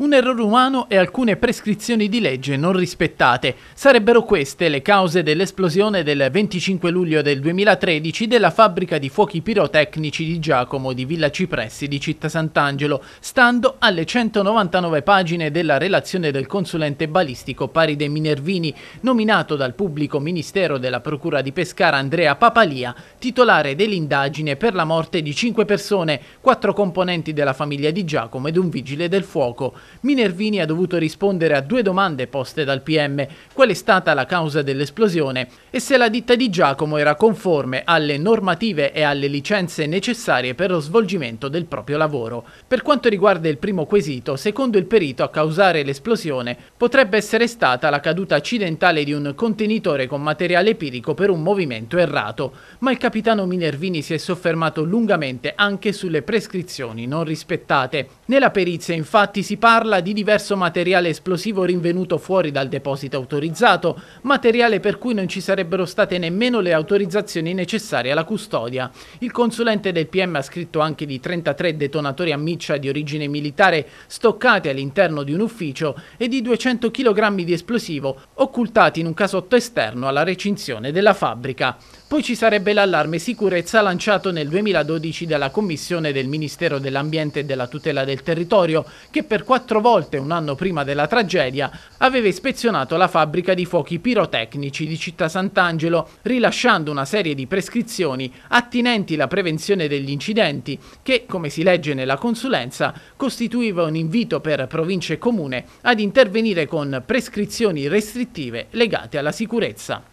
un errore umano e alcune prescrizioni di legge non rispettate. Sarebbero queste le cause dell'esplosione del 25 luglio del 2013 della fabbrica di fuochi pirotecnici di Giacomo di Villa Cipressi di Città Sant'Angelo, stando alle 199 pagine della relazione del consulente balistico Paride Minervini, nominato dal pubblico ministero della Procura di Pescara Andrea Papalia, titolare dell'indagine per la morte di 5 persone, 4 componenti della famiglia di Giacomo ed un vigile del fuoco. Minervini ha dovuto rispondere a due domande poste dal PM, qual è stata la causa dell'esplosione e se la ditta di Giacomo era conforme alle normative e alle licenze necessarie per lo svolgimento del proprio lavoro. Per quanto riguarda il primo quesito, secondo il perito a causare l'esplosione potrebbe essere stata la caduta accidentale di un contenitore con materiale pirico per un movimento errato, ma il capitano Minervini si è soffermato lungamente anche sulle prescrizioni non rispettate. Nella perizia infatti si parla parla di diverso materiale esplosivo rinvenuto fuori dal deposito autorizzato, materiale per cui non ci sarebbero state nemmeno le autorizzazioni necessarie alla custodia. Il consulente del PM ha scritto anche di 33 detonatori a miccia di origine militare stoccati all'interno di un ufficio e di 200 kg di esplosivo occultati in un casotto esterno alla recinzione della fabbrica. Poi ci sarebbe l'allarme sicurezza lanciato nel 2012 dalla Commissione del Ministero dell'Ambiente e della Tutela del Territorio, che per quattro volte un anno prima della tragedia aveva ispezionato la fabbrica di fuochi pirotecnici di Città Sant'Angelo, rilasciando una serie di prescrizioni attinenti alla prevenzione degli incidenti che, come si legge nella consulenza, costituiva un invito per province e comune ad intervenire con prescrizioni restrittive legate alla sicurezza.